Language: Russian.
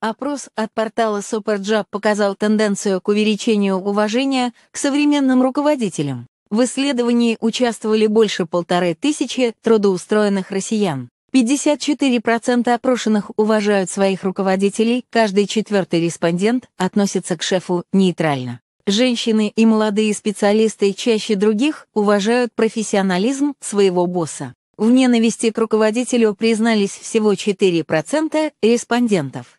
Опрос от портала SuperJob показал тенденцию к увеличению уважения к современным руководителям. В исследовании участвовали больше полторы тысячи трудоустроенных россиян. 54% опрошенных уважают своих руководителей, каждый четвертый респондент относится к шефу нейтрально. Женщины и молодые специалисты чаще других уважают профессионализм своего босса. В ненависти к руководителю признались всего 4% респондентов.